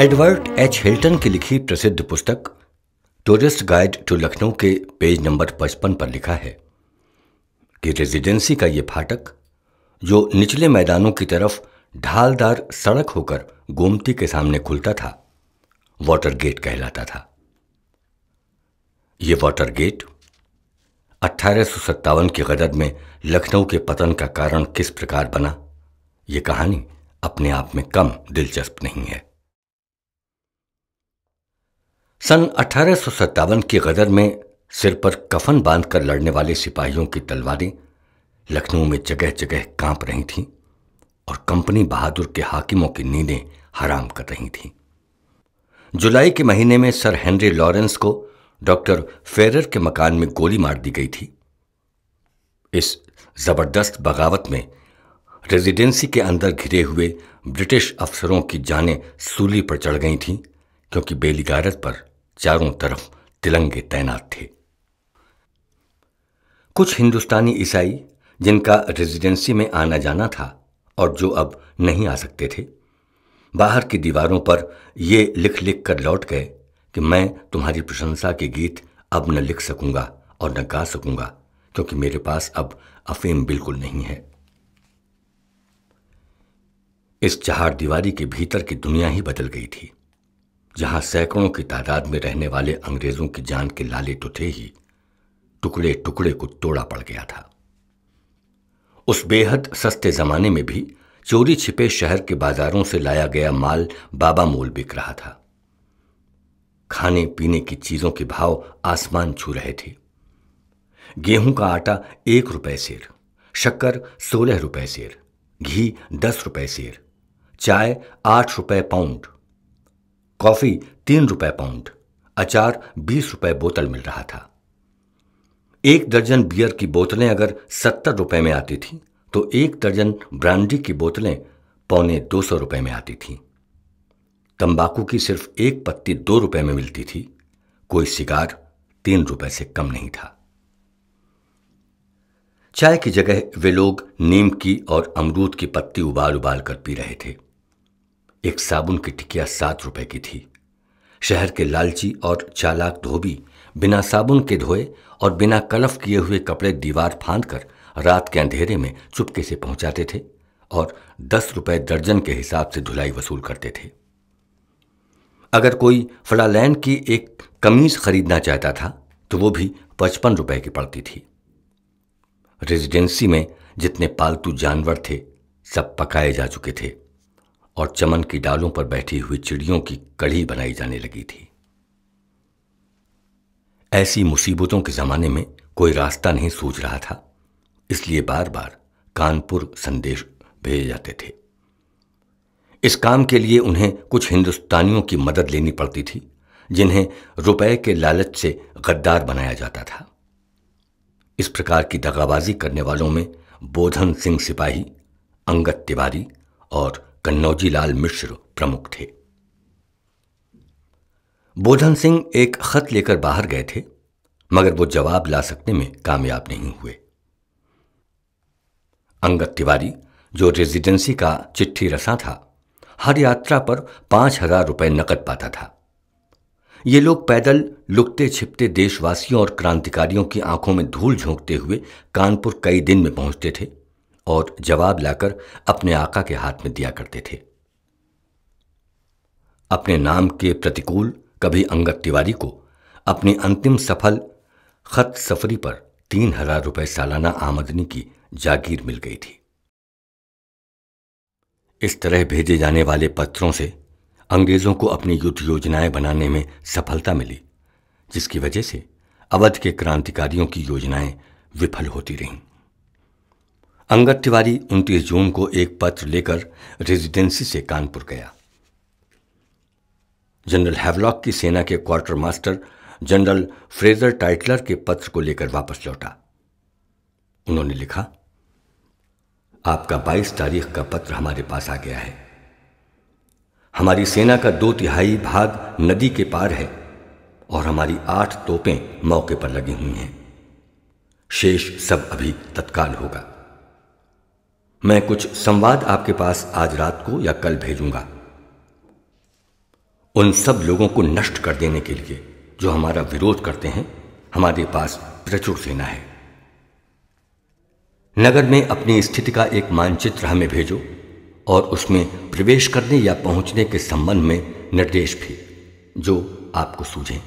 Edward H Hilton की लिखी प्रसिद्ध पुस्तक टूरिस्ट गाइड टू लखनऊ के पेज नंबर 55 पर लिखा है कि रेजिडेंसी का ये फाटक जो निचले मैदानों की तरफ ढालदार सड़क होकर गोमती के सामने खुलता था वाटर गेट कहलाता था ये वाटर गेट अट्ठारह की गदद में लखनऊ के पतन का कारण किस प्रकार बना ये कहानी अपने आप में कम दिलचस्प नहीं है सन अठारह की गदर में सिर पर कफन बांधकर लड़ने वाले सिपाहियों की तलवारें लखनऊ में जगह जगह कांप रही थीं और कंपनी बहादुर के हाकिमों की नींदें हराम कर रही थीं जुलाई के महीने में सर हेनरी लॉरेंस को डॉक्टर फेरर के मकान में गोली मार दी गई थी इस जबरदस्त बगावत में रेजिडेंसी के अंदर घिरे हुए ब्रिटिश अफसरों की जानें सूली पर चढ़ गई थीं क्योंकि बेलीगारत पर चारों तरफ तिलंगे तैनात थे कुछ हिंदुस्तानी ईसाई जिनका रेजिडेंसी में आना जाना था और जो अब नहीं आ सकते थे बाहर की दीवारों पर ये लिख लिख कर लौट गए कि मैं तुम्हारी प्रशंसा के गीत अब न लिख सकूंगा और न गा सकूंगा क्योंकि मेरे पास अब अफीम बिल्कुल नहीं है इस चहार दीवारी के भीतर की दुनिया ही बदल गई थी जहां सैकड़ों की तादाद में रहने वाले अंग्रेजों की जान के लाले तो थे ही टुकड़े टुकड़े को तोड़ा पड़ गया था उस बेहद सस्ते जमाने में भी चोरी छिपे शहर के बाजारों से लाया गया माल बाबा मोल बिक रहा था खाने पीने की चीजों के भाव आसमान छू रहे थे गेहूं का आटा एक रुपए सेर शक्कर सोलह रुपए सेर घी दस रुपए सेर चाय आठ रुपए पाउंड कॉफ़ी तीन रुपए पाउंड अचार बीस रुपए बोतल मिल रहा था एक दर्जन बियर की बोतलें अगर सत्तर रुपए में आती थीं तो एक दर्जन ब्रांडी की बोतलें पौने दो सौ रुपए में आती थीं तंबाकू की सिर्फ एक पत्ती दो रुपए में मिलती थी कोई सिगार तीन रुपए से कम नहीं था चाय की जगह वे लोग नीम की और अमरूद की पत्ती उबाल उबाल कर पी रहे थे एक साबुन की टिकिया सात रुपए की थी शहर के लालची और चालाक धोबी बिना साबुन के धोए और बिना कलफ किए हुए कपड़े दीवार फाँद कर रात के अंधेरे में चुपके से पहुंचाते थे और दस रुपए दर्जन के हिसाब से धुलाई वसूल करते थे अगर कोई फलालैन की एक कमीज खरीदना चाहता था तो वो भी पचपन रुपए की पड़ती थी रेजिडेंसी में जितने पालतू जानवर थे सब पकाए जा चुके थे और चमन की डालों पर बैठी हुई चिड़ियों की कड़ी बनाई जाने लगी थी ऐसी मुसीबतों के जमाने में कोई रास्ता नहीं सूझ रहा था इसलिए बार बार कानपुर संदेश भेजे जाते थे इस काम के लिए उन्हें कुछ हिंदुस्तानियों की मदद लेनी पड़ती थी जिन्हें रुपए के लालच से गद्दार बनाया जाता था इस प्रकार की दगाबाजी करने वालों में बोधन सिंह सिपाही अंगद तिवारी और कन्नौजी लाल मिश्र प्रमुख थे बोधन सिंह एक खत लेकर बाहर गए थे मगर वो जवाब ला सकने में कामयाब नहीं हुए अंगद तिवारी जो रेजिडेंसी का चिट्ठी रसा था हर यात्रा पर पांच हजार रुपये नकद पाता था ये लोग पैदल लुकते छिपते देशवासियों और क्रांतिकारियों की आंखों में धूल झोंकते हुए कानपुर कई दिन में पहुंचते थे और जवाब लाकर अपने आका के हाथ में दिया करते थे अपने नाम के प्रतिकूल कभी अंगद तिवारी को अपनी अंतिम सफल खत सफरी पर तीन हजार रुपये सालाना आमदनी की जागीर मिल गई थी इस तरह भेजे जाने वाले पत्रों से अंग्रेजों को अपनी युद्ध योजनाएं बनाने में सफलता मिली जिसकी वजह से अवध के क्रांतिकारियों की योजनाएं विफल होती रहीं अंगद तिवारी उनतीस जून को एक पत्र लेकर रेजिडेंसी से कानपुर गया जनरल हैवलॉक की सेना के quartermaster general Fraser Tytler के पत्र को लेकर वापस लौटा उन्होंने लिखा आपका 22 तारीख का पत्र हमारे पास आ गया है हमारी सेना का दो तिहाई भाग नदी के पार है और हमारी आठ तोपें मौके पर लगी हुई हैं शेष सब अभी तत्काल होगा मैं कुछ संवाद आपके पास आज रात को या कल भेजूंगा उन सब लोगों को नष्ट कर देने के लिए जो हमारा विरोध करते हैं हमारे पास प्रचुर सेना है नगर में अपनी स्थिति का एक मानचित्र हमें भेजो और उसमें प्रवेश करने या पहुंचने के संबंध में निर्देश भी जो आपको सूझे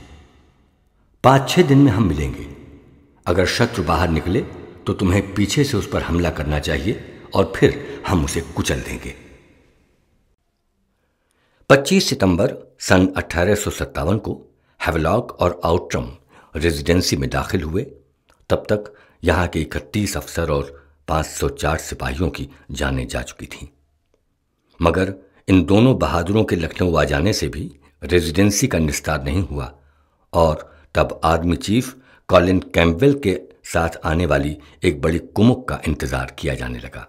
पांच छह दिन में हम मिलेंगे अगर शत्रु बाहर निकले तो तुम्हें पीछे से उस पर हमला करना चाहिए और फिर हम उसे कुचल देंगे 25 सितंबर सन अठारह को हैवलॉक और आउट्रम रेजिडेंसी में दाखिल हुए तब तक यहाँ के इकतीस अफसर और 504 सिपाहियों की जानें जा चुकी थीं मगर इन दोनों बहादुरों के लखनऊ आ जाने से भी रेजिडेंसी का निस्तार नहीं हुआ और तब आर्मी चीफ कॉलिन कैम्पवेल के साथ आने वाली एक बड़ी कुमुक का इंतज़ार किया जाने लगा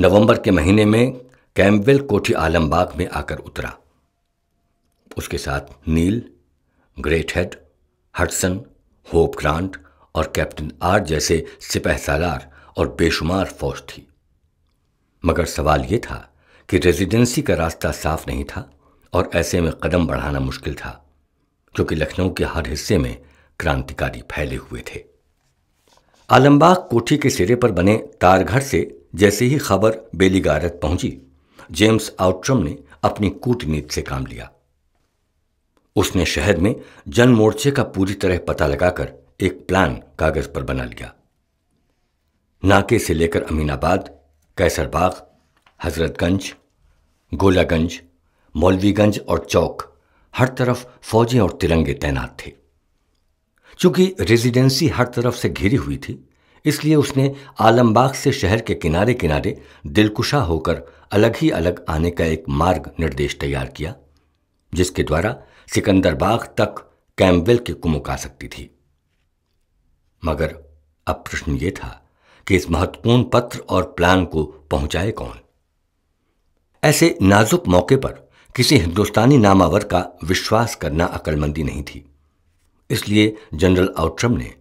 नवंबर के महीने में कैम्बेल कोठी आलमबाग में आकर उतरा उसके साथ Neill Greathed Hodson Hope Grant और कैप्टन आर जैसे सिपह सालार और बेशुमार फौज थी मगर सवाल यह था कि रेजिडेंसी का रास्ता साफ नहीं था और ऐसे में कदम बढ़ाना मुश्किल था क्योंकि लखनऊ के हर हिस्से में क्रांतिकारी फैले हुए थे आलमबाग कोठी के सिरे पर बने तारघर से जैसे ही खबर बेलीगारत पहुंची जेम्स आउट्रम ने अपनी कूटनीति से काम लिया उसने शहर में जन मोर्चे का पूरी तरह पता लगाकर एक प्लान कागज पर बना लिया नाके से लेकर अमीनाबाद कैसरबाग हजरतगंज गोलागंज मौलवीगंज और चौक हर तरफ फौजी और तिरंगे तैनात थे चूंकि रेजिडेंसी हर तरफ से घिरी हुई थी इसलिए उसने आलमबाग से शहर के किनारे किनारे दिलकुशा होकर अलग ही अलग आने का एक मार्ग निर्देश तैयार किया जिसके द्वारा सिकंदरबाग तक कैम्बेल की कुमुक आ सकती थी मगर अब प्रश्न ये था कि इस महत्वपूर्ण पत्र और प्लान को पहुंचाए कौन ऐसे नाजुक मौके पर किसी हिंदुस्तानी नामावर का विश्वास करना अकलमंदी नहीं थी इसलिए जनरल आउट्रम ने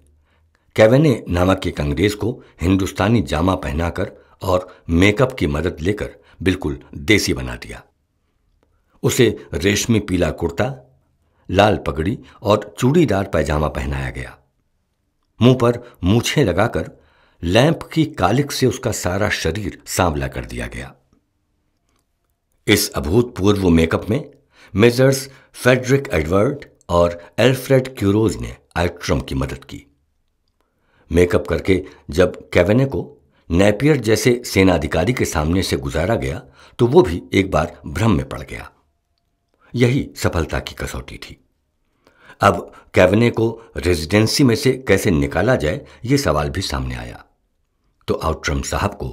ने नामक एक अंग्रेज को हिंदुस्तानी जामा पहनाकर और मेकअप की मदद लेकर बिल्कुल देसी बना दिया उसे रेशमी पीला कुर्ता लाल पगड़ी और चूड़ीदार पैजामा पहनाया गया मुंह पर मूछे लगाकर लैंप की कालिक से उसका सारा शरीर सांवला कर दिया गया इस अभूतपूर्व मेकअप में मेजर्स फेडरिक एडवर्ड और एल्फ्रेड क्यूरोज ने आइट्रम की मदद की मेकअप करके जब कैवेने को नेपियर जैसे सेनाधिकारी के सामने से गुजारा गया तो वो भी एक बार भ्रम में पड़ गया यही सफलता की कसौटी थी अब कैवने को रेजिडेंसी में से कैसे निकाला जाए ये सवाल भी सामने आया तो आउट्रम साहब को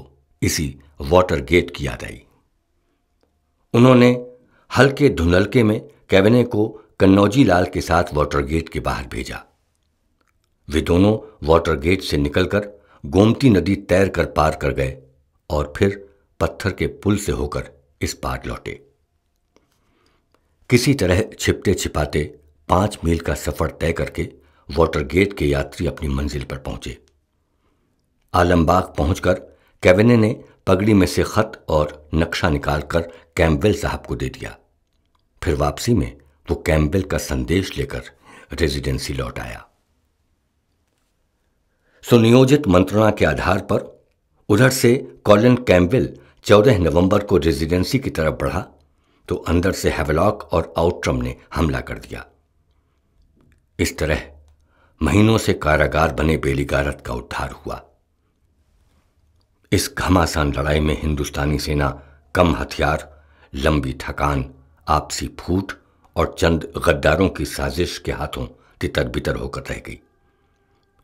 इसी वाटर गेट की याद आई उन्होंने हल्के धुनलके में कैवने को कन्नौजी लाल के साथ वाटर गेट के बाहर भेजा वे दोनों वाटर गेट से निकलकर गोमती नदी तैर कर पार कर गए और फिर पत्थर के पुल से होकर इस पार लौटे किसी तरह छिपते छिपाते पांच मील का सफर तय करके वाटर गेट के यात्री अपनी मंजिल पर पहुंचे आलमबाग पहुंचकर कैवेने ने पगड़ी में से खत और नक्शा निकालकर कैम्बेल साहब को दे दिया फिर वापसी में वो कैम्बेल का संदेश लेकर रेजिडेंसी लौट आया सुनियोजित मंत्रणा के आधार पर उधर से कॉलिन कैम्बिल 14 नवंबर को रेजिडेंसी की तरफ बढ़ा तो अंदर से हैवलॉक और आउट्रम ने हमला कर दिया इस तरह महीनों से कारागार बने बेलीगारत का उद्धार हुआ इस घमासान लड़ाई में हिंदुस्तानी सेना कम हथियार लंबी थकान आपसी फूट और चंद गद्दारों की साजिश के हाथों तितर बितर होकर रह गई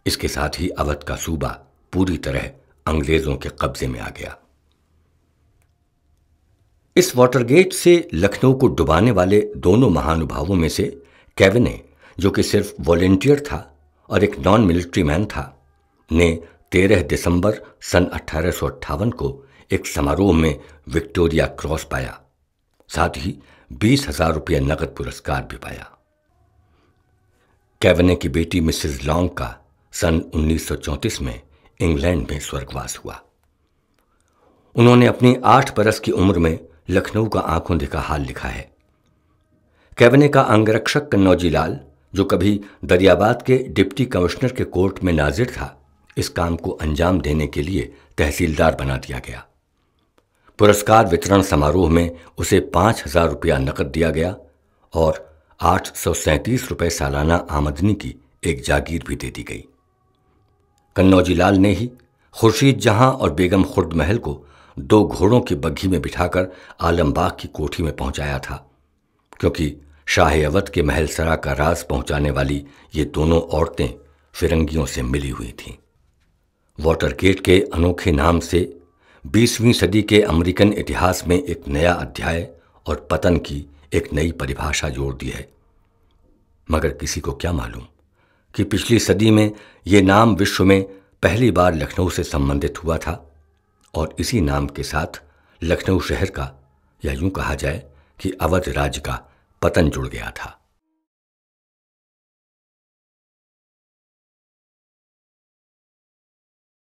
इसके साथ ही अवध का सूबा पूरी तरह अंग्रेजों के कब्जे में आ गया इस वाटरगेट से लखनऊ को डुबाने वाले दोनों महानुभावों में से कैवने जो कि सिर्फ वॉलेंटियर था और एक नॉन मिलिट्री मैन था ने 13 दिसंबर सन अट्ठारह को एक समारोह में विक्टोरिया क्रॉस पाया साथ ही बीस हजार रुपया नकद पुरस्कार भी पाया कैवने की बेटी मिसेस लॉन्ग का सन 1934 में इंग्लैंड में स्वर्गवास हुआ उन्होंने अपनी आठ बरस की उम्र में लखनऊ का आंखों देखा हाल लिखा है कैबने का अंगरक्षक कन्नौजी लाल जो कभी दरियाबाद के डिप्टी कमिश्नर के कोर्ट में नाजिर था इस काम को अंजाम देने के लिए तहसीलदार बना दिया गया पुरस्कार वितरण समारोह में उसे पांच हजार रुपया नकद दिया गया और आठ सौ सैंतीस रुपये सालाना आमदनी की एक जागीर भी दे दी गई कन्नौजी लाल ने ही खुर्शीद जहां और बेगम खुर्द महल को दो घोड़ों की बग्घी में बिठाकर आलमबाग की कोठी में पहुंचाया था क्योंकि शाह अवध के महलसरा का राज पहुंचाने वाली ये दोनों औरतें फिरंगियों से मिली हुई थीं वाटर गेट के अनोखे नाम से बीसवीं सदी के अमेरिकन इतिहास में एक नया अध्याय और पतन की एक नई परिभाषा जोड़ दी है मगर किसी को क्या मालूम कि पिछली सदी में ये नाम विश्व में पहली बार लखनऊ से संबंधित हुआ था और इसी नाम के साथ लखनऊ शहर का या यूं कहा जाए कि अवध राज्य का पतन जुड़ गया था